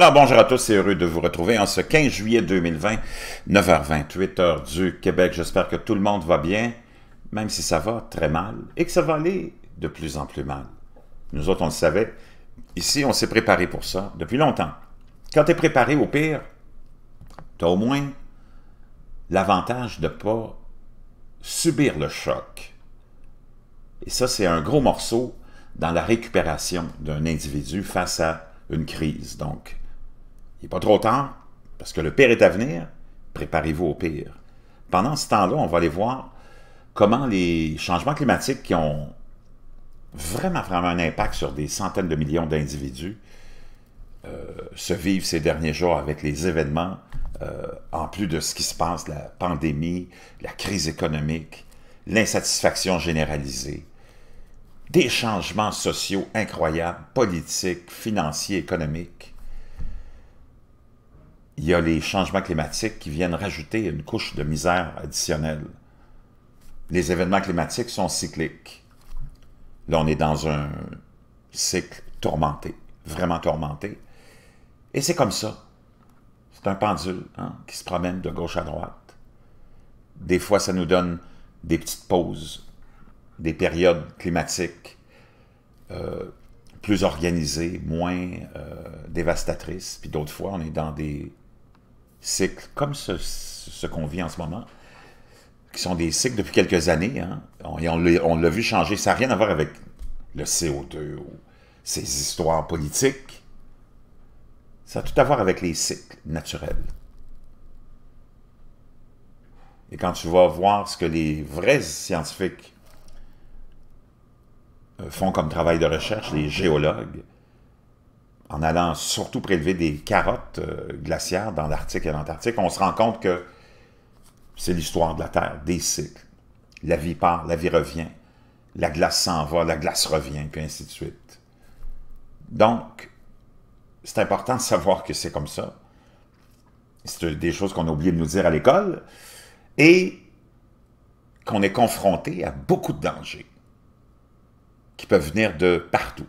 Alors bonjour à tous c'est heureux de vous retrouver en ce 15 juillet 2020, 9h28 heure du Québec. J'espère que tout le monde va bien, même si ça va très mal et que ça va aller de plus en plus mal. Nous autres, on le savait. Ici, on s'est préparé pour ça depuis longtemps. Quand tu es préparé au pire, tu as au moins l'avantage de ne pas subir le choc. Et ça, c'est un gros morceau dans la récupération d'un individu face à une crise. Donc, il n'est pas trop tard, parce que le pire est à venir. Préparez-vous au pire. Pendant ce temps-là, on va aller voir comment les changements climatiques qui ont vraiment, vraiment un impact sur des centaines de millions d'individus euh, se vivent ces derniers jours avec les événements, euh, en plus de ce qui se passe, la pandémie, la crise économique, l'insatisfaction généralisée, des changements sociaux incroyables, politiques, financiers, économiques, il y a les changements climatiques qui viennent rajouter une couche de misère additionnelle. Les événements climatiques sont cycliques. Là, on est dans un cycle tourmenté, vraiment tourmenté. Et c'est comme ça. C'est un pendule hein, qui se promène de gauche à droite. Des fois, ça nous donne des petites pauses, des périodes climatiques euh, plus organisées, moins euh, dévastatrices. Puis d'autres fois, on est dans des c'est comme ce, qu'on vit en ce moment, qui sont des cycles depuis quelques années, hein. et on l'a vu changer. Ça n'a rien à voir avec le CO2 ou ces histoires politiques. Ça a tout à voir avec les cycles naturels. Et quand tu vas voir ce que les vrais scientifiques euh, font comme travail de recherche, les géologues, en allant surtout prélever des carottes euh, glaciaires dans l'Arctique et l'Antarctique, on se rend compte que c'est l'histoire de la Terre, des cycles. La vie part, la vie revient, la glace s'en va, la glace revient, puis ainsi de suite. Donc, c'est important de savoir que c'est comme ça. C'est des choses qu'on a oublié de nous dire à l'école et qu'on est confronté à beaucoup de dangers qui peuvent venir de partout.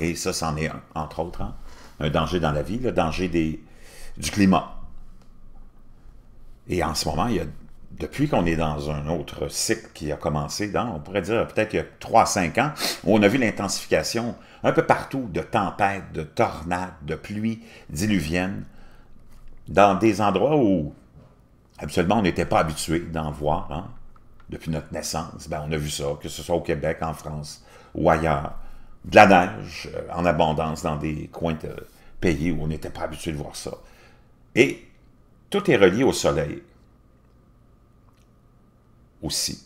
Et ça, c'en est un, entre autres. Hein. Un danger dans la vie, le danger du climat. Et en ce moment, depuis qu'on est dans un autre cycle qui a commencé, on pourrait dire peut-être il y a 3-5 ans, on a vu l'intensification un peu partout de tempêtes, de tornades, de pluies diluviennes, dans des endroits où absolument on n'était pas habitué d'en voir. Hein, depuis notre naissance, ben, on a vu ça, que ce soit au Québec, en France ou ailleurs de la neige euh, en abondance dans des coins de pays où on n'était pas habitué de voir ça. Et tout est relié au soleil aussi.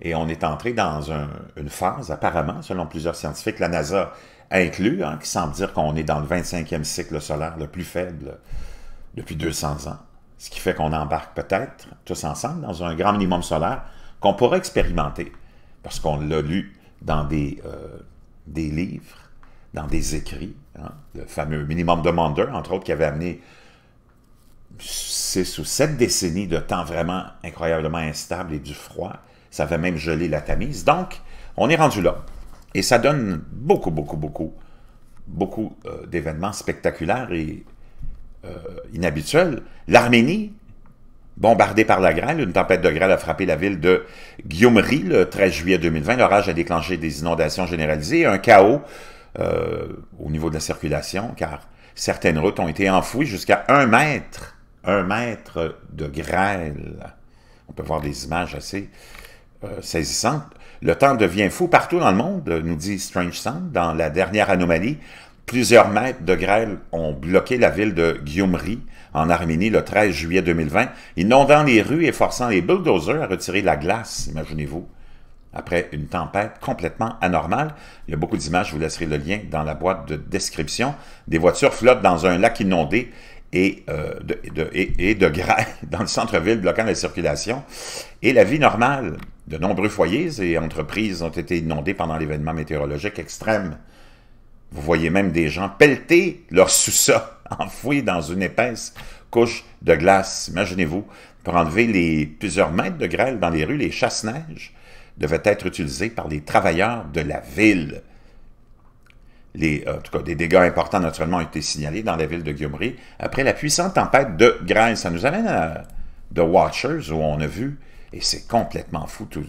Et on est entré dans une phase, apparemment, selon plusieurs scientifiques, la NASA inclus, hein, qui semble dire qu'on est dans le 25e cycle solaire le plus faible depuis 200 ans. Ce qui fait qu'on embarque peut-être tous ensemble dans un grand minimum solaire qu'on pourrait expérimenter, parce qu'on l'a lu dans des euh, des livres, dans des écrits, hein, le fameux minimum demander, entre autres, qui avait amené six ou sept décennies de temps vraiment incroyablement instable et du froid. Ça avait même gelé la Tamise. Donc, on est rendu là. Et ça donne beaucoup, beaucoup, beaucoup, beaucoup euh, d'événements spectaculaires et euh, inhabituels. L'Arménie, Bombardé par la grêle. Une tempête de grêle a frappé la ville de Guillaumerie le 13 juillet 2020. L'orage a déclenché des inondations généralisées un chaos euh, au niveau de la circulation, car certaines routes ont été enfouies jusqu'à un mètre, un mètre de grêle. On peut voir des images assez euh, saisissantes. Le temps devient fou partout dans le monde, nous dit Strange Sound. Dans la dernière anomalie, plusieurs mètres de grêle ont bloqué la ville de Guillaumerie en Arménie le 13 juillet 2020, inondant les rues et forçant les bulldozers à retirer la glace, imaginez-vous. Après une tempête complètement anormale, il y a beaucoup d'images, je vous laisserai le lien dans la boîte de description, des voitures flottent dans un lac inondé et, euh, de, et, de grès dans le centre-ville bloquant la circulation. Et la vie normale, de nombreux foyers et entreprises ont été inondés pendant l'événement météorologique extrême. Vous voyez même des gens pelleter leur sous-sol enfoui dans une épaisse couche de glace. Imaginez-vous, pour enlever les plusieurs mètres de grêle dans les rues, les chasse-neige devaient être utilisés par les travailleurs de la ville. Les, euh, en tout cas, des dégâts importants, naturellement, ont été signalés dans la ville de Guillaumerie après la puissante tempête de grêle. Ça nous amène à The Watchers, où on a vu, et c'est complètement fou tout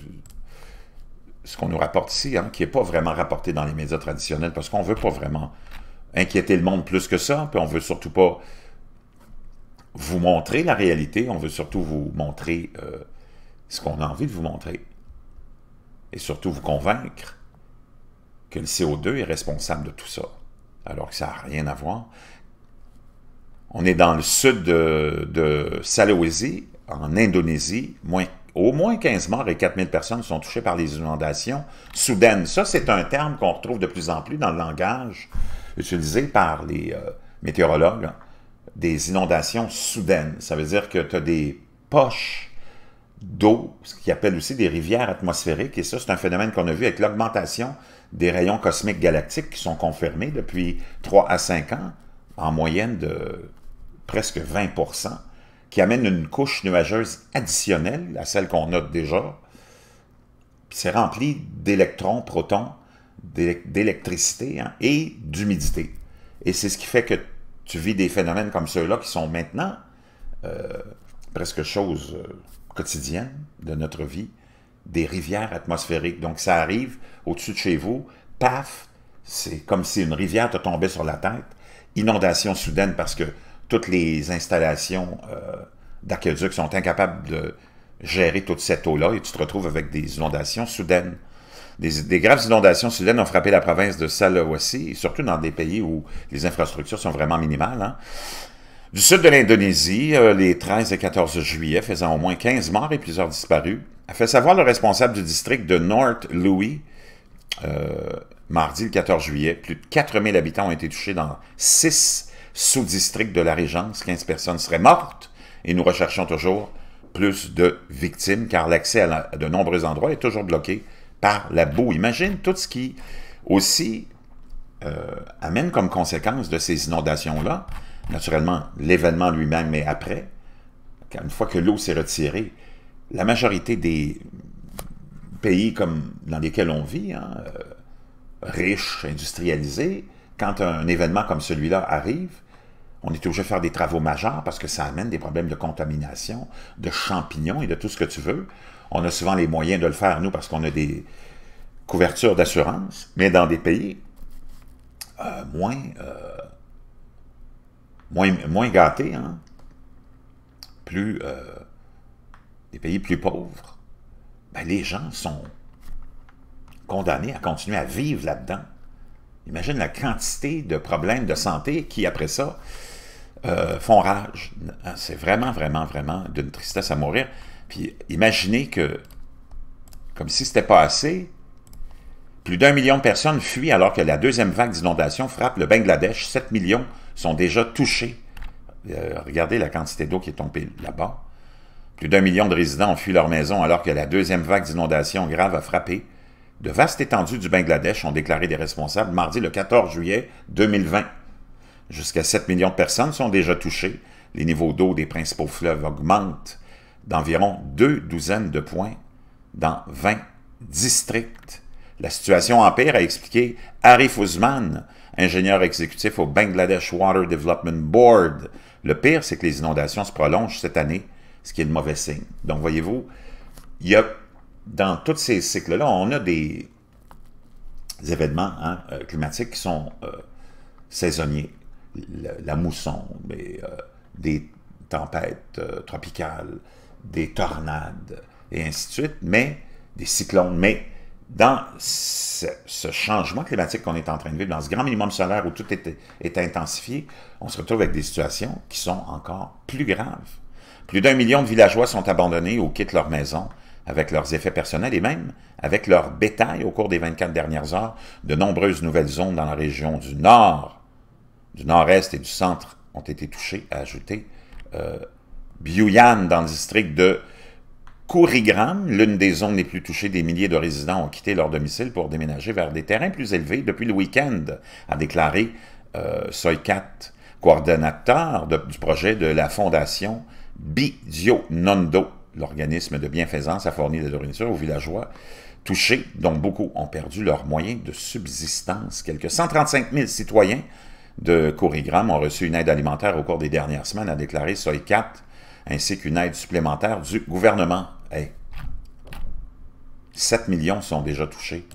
ce qu'on nous rapporte ici, hein, qui n'est pas vraiment rapporté dans les médias traditionnels, parce qu'on ne veut pas vraiment inquiéter le monde plus que ça, puis on veut surtout pas vous montrer la réalité, on veut surtout vous montrer euh, ce qu'on a envie de vous montrer. Et surtout vous convaincre que le CO2 est responsable de tout ça, alors que ça n'a rien à voir. On est dans le sud de, de en Indonésie, au moins 15 morts et 4000 personnes sont touchées par les inondations soudaines. Ça, c'est un terme qu'on retrouve de plus en plus dans le langage utilisé par les euh, météorologues, hein, des inondations soudaines. Ça veut dire que tu as des poches d'eau, ce qu'ils appellent aussi des rivières atmosphériques, et ça, c'est un phénomène qu'on a vu avec l'augmentation des rayons cosmiques galactiques qui sont confirmés depuis 3 à 5 ans, en moyenne de presque 20 qui amène une couche nuageuse additionnelle à celle qu'on note déjà. C'est rempli d'électrons, protons, d'électricité hein, et d'humidité. Et c'est ce qui fait que tu vis des phénomènes comme ceux-là qui sont maintenant euh, presque choses euh, quotidiennes de notre vie, des rivières atmosphériques. Donc ça arrive au-dessus de chez vous, paf, c'est comme si une rivière te tombait sur la tête, inondation soudaine parce que toutes les installations euh, sont incapables de gérer toute cette eau-là et tu te retrouves avec des inondations soudaines. Des, graves inondations soudaines ont frappé la province de Sulawesi, surtout dans des pays où les infrastructures sont vraiment minimales. Hein. Du sud de l'Indonésie, euh, les 13 et 14 juillet, faisant au moins 15 morts et plusieurs disparus, a fait savoir le responsable du district de North Louis, euh, mardi le 14 juillet. Plus de 4000 habitants ont été touchés dans six sous-districts de la Régence. 15 personnes seraient mortes et nous recherchons toujours plus de victimes car l'accès à de nombreux endroits est toujours bloqué par la boue. Imagine tout ce qui aussi euh, amène comme conséquence de ces inondations-là, naturellement l'événement lui-même, mais après, une fois que l'eau s'est retirée, la majorité des pays comme dans lesquels on vit, hein, euh, riches, industrialisés, quand un événement comme celui-là arrive, on est obligé de faire des travaux majeurs parce que ça amène des problèmes de contamination, de champignons et de tout ce que tu veux. On a souvent les moyens de le faire, nous, parce qu'on a des couvertures d'assurance, mais dans des pays euh, euh, moins, moins, gâtés, hein, plus, euh, des pays plus pauvres, ben, les gens sont condamnés à continuer à vivre là-dedans. Imagine la quantité de problèmes de santé qui, après ça, euh, font rage. Hein, c'est vraiment, vraiment, vraiment d'une tristesse à mourir. Puis imaginez que, comme si ce n'était pas assez, plus d'un million de personnes fuient alors que la deuxième vague d'inondation frappe le Bangladesh. 7 millions sont déjà touchés. Euh, regardez la quantité d'eau qui est tombée là-bas. Plus d'un million de résidents ont fui leur maison alors que la deuxième vague d'inondation grave a frappé de vastes étendues du Bangladesh ont déclaré des responsables mardi le 14 juillet 2020. Jusqu'à 7 millions de personnes sont déjà touchées. Les niveaux d'eau des principaux fleuves augmentent d'environ deux douzaines de points dans 20 districts. La situation empire a expliqué Arif Usman, ingénieur exécutif au Bangladesh Water Development Board. Le pire, c'est que les inondations se prolongent cette année, ce qui est le mauvais signe. Donc, voyez-vous, il y a dans tous ces cycles-là, on a des, événements hein, euh, climatiques qui sont euh, saisonniers. La, mousson, mais, euh, des tempêtes tropicales, des tornades, et ainsi de suite, mais des cyclones. Mais dans ce, changement climatique qu'on est en train de vivre, dans ce grand minimum solaire où tout est, est intensifié, on se retrouve avec des situations qui sont encore plus graves. Plus d'un million de villageois sont abandonnés ou quittent leur maison avec leurs effets personnels et même avec leur bétail au cours des 24 dernières heures, de nombreuses nouvelles zones dans la région du nord, du nord-est et du centre ont été touchées, a ajouté euh, dans le district de Kourigram, l'une des zones les plus touchées, des milliers de résidents ont quitté leur domicile pour déménager vers des terrains plus élevés depuis le week-end, a déclaré euh, Soykat, coordonnateur du projet de la fondation Bidio Nondo L'organisme de bienfaisance a fourni des nourriture aux villageois touchés, dont beaucoup ont perdu leurs moyens de subsistance. Quelques 135 000 citoyens de Corigram ont reçu une aide alimentaire au cours des dernières semaines, a déclaré 4, ainsi qu'une aide supplémentaire du gouvernement. 7 millions sont déjà touchés.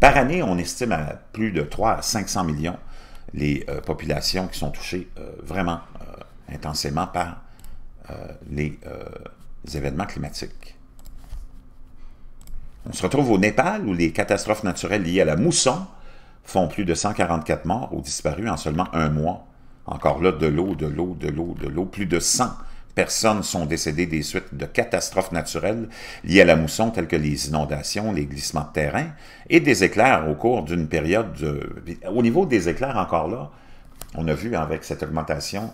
Par année, on estime à plus de 3 à 500 millions les euh, populations qui sont touchées euh, vraiment euh, intensément par les événements climatiques. On se retrouve au Népal où les catastrophes naturelles liées à la mousson font plus de 144 morts ou disparus en seulement un mois. Encore là, de l'eau, de l'eau, de l'eau, de l'eau. Plus de 100 personnes sont décédées des suites de catastrophes naturelles liées à la mousson, telles que les inondations, les glissements de terrain et des éclairs au cours d'une période... De... Au niveau des éclairs, encore là, on a vu avec cette augmentation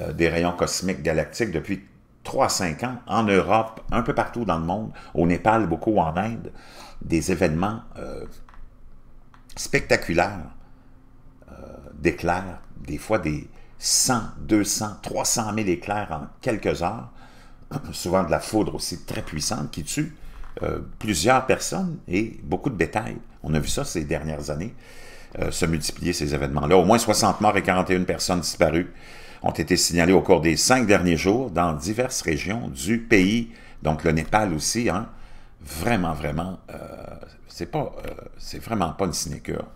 euh, des rayons cosmiques galactiques depuis 3 à 5 ans, en Europe, un peu partout dans le monde, au Népal, beaucoup en Inde, des événements euh, spectaculaires euh, d'éclairs, des fois des 100, 200, 300 000 éclairs en quelques heures, souvent de la foudre aussi très puissante qui tue euh, plusieurs personnes et beaucoup de bétail. On a vu ça ces dernières années. Euh, se multiplier ces événements-là. Au moins 60 morts et 41 personnes disparues ont été signalées au cours des cinq derniers jours dans diverses régions du pays, donc le Népal aussi. Hein. Vraiment, vraiment, euh, c'est pas, euh, vraiment pas une sinécure.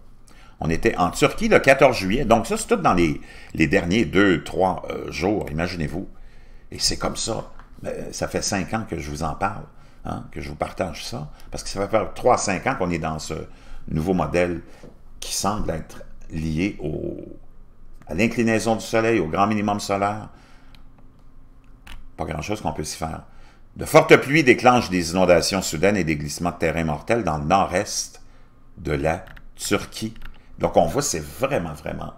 On était en Turquie le 14 juillet, donc ça c'est tout dans les, derniers deux, trois jours, imaginez-vous. Et c'est comme ça. Ça fait cinq ans que je vous en parle, hein, que je vous partage ça, parce que ça va faire trois, cinq ans qu'on est dans ce nouveau modèle qui semble être lié à l'inclinaison du soleil, au grand minimum solaire. Pas grand-chose qu'on peut s'y faire. De fortes pluies déclenchent des inondations soudaines et des glissements de terrain mortels dans le nord-est de la Turquie. Donc on voit, c'est vraiment, vraiment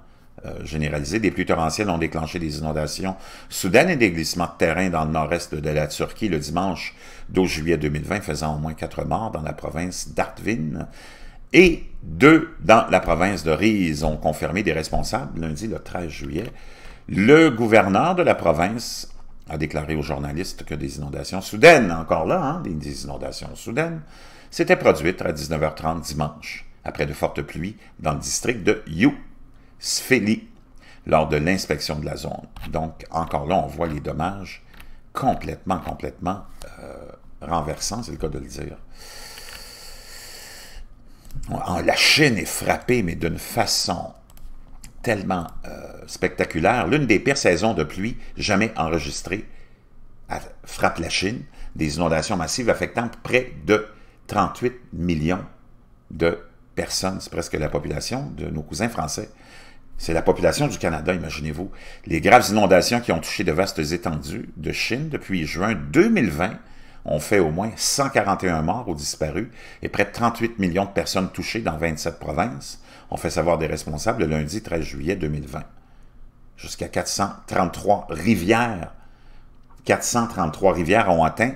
euh, généralisé. Des pluies torrentielles ont déclenché des inondations soudaines et des glissements de terrain dans le nord-est de la Turquie le dimanche 12 juillet 2020, faisant au moins quatre morts dans la province d'Artvin et deux dans la province de Riz, ont confirmé des responsables lundi le 13 juillet. Le gouverneur de la province a déclaré aux journalistes que des inondations soudaines, encore là, hein, des inondations soudaines, s'étaient produites à 19h30 dimanche, après de fortes pluies dans le district de You, Sfeli, lors de l'inspection de la zone. Donc, encore là, on voit les dommages complètement, complètement euh, renversants, c'est le cas de le dire. Ah, la Chine est frappée, mais d'une façon tellement euh, spectaculaire. L'une des pires saisons de pluie jamais enregistrées frappe la Chine, des inondations massives affectant près de 38 millions de personnes. C'est presque la population de nos cousins français. C'est la population du Canada, imaginez-vous. Les graves inondations qui ont touché de vastes étendues de Chine depuis juin 2020 ont fait au moins 141 morts ou disparus et près de 38 millions de personnes touchées dans 27 provinces, ont fait savoir des responsables le lundi 13 juillet 2020. Jusqu'à 433 rivières. 433 rivières ont atteint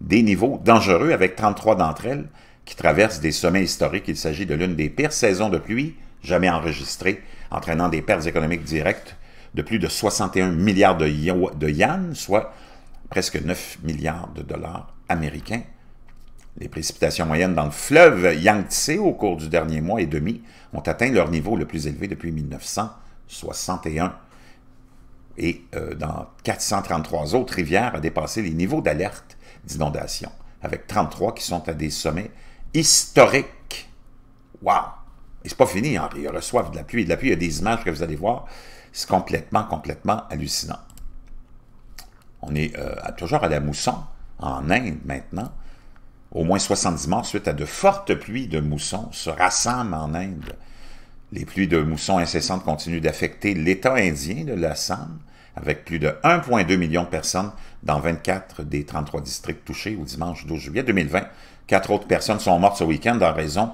des niveaux dangereux avec 33 d'entre elles qui traversent des sommets historiques. Il s'agit de l'une des pires saisons de pluie jamais enregistrées, entraînant des pertes économiques directes de plus de 61 milliards de, de soit presque 9 milliards de dollars américains. Les précipitations moyennes dans le fleuve Yangtze au cours du dernier mois et demi ont atteint leur niveau le plus élevé depuis 1961. Et euh, dans 433 autres rivières a dépassé les niveaux d'alerte d'inondation, avec 33 qui sont à des sommets historiques. Waouh Et c'est pas fini, Henri. Ils reçoivent de la pluie et de la pluie. Il y a des images que vous allez voir. C'est complètement, complètement hallucinant. On est euh, toujours à la mousson, en Inde maintenant. Au moins 70 morts suite à de fortes pluies de mousson se rassemblent en Inde. Les pluies de mousson incessantes continuent d'affecter l'État indien de l'Assam, avec plus de 1,2 million de personnes dans 24 des 33 districts touchés au dimanche 12 juillet 2020. Quatre autres personnes sont mortes ce week-end en raison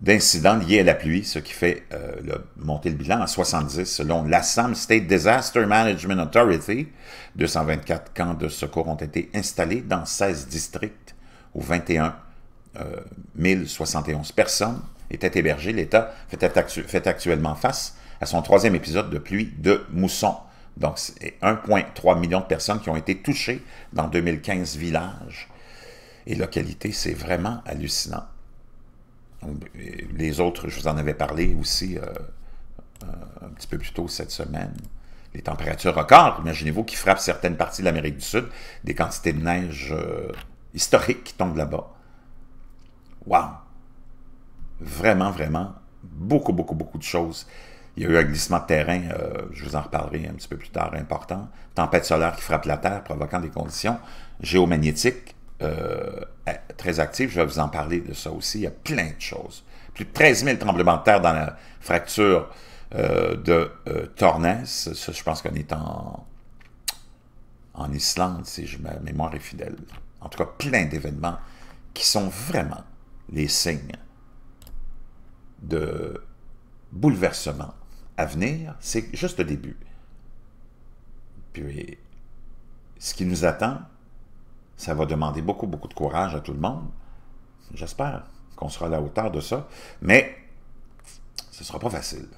d'incidents liés à la pluie, ce qui fait euh, le, monter le bilan à 70 selon l'Assam State Disaster Management Authority. 224 camps de secours ont été installés dans 16 districts où 21 071 1071 personnes étaient hébergées. L'État fait, fait, actuellement face à son troisième épisode de pluie de mousson. Donc, c'est 1,3 million de personnes qui ont été touchées dans 2015 villages et localités. C'est vraiment hallucinant les autres, je vous en avais parlé aussi euh, euh, un petit peu plus tôt cette semaine. Les températures records, imaginez-vous, qui frappent certaines parties de l'Amérique du Sud, des quantités de neige euh, historiques qui tombent là-bas. Waouh! Vraiment, vraiment, beaucoup, beaucoup, beaucoup de choses. Il y a eu un glissement de terrain, je vous en reparlerai un petit peu plus tard, important. Tempête solaire qui frappe la Terre, provoquant des conditions géomagnétiques euh, très Je vais vous en parler de ça aussi. Il y a plein de choses. Plus de 13 000 tremblements de terre dans la fracture euh, de euh, Tornes. je pense qu'on est en, en Islande, si je, ma mémoire est fidèle. En tout cas, plein d'événements qui sont vraiment les signes de bouleversement à venir. C'est juste le début. Puis, ce qui nous attend, ça va demander beaucoup, beaucoup de courage à tout le monde. J'espère qu'on sera à la hauteur de ça. Mais ce ne sera pas facile.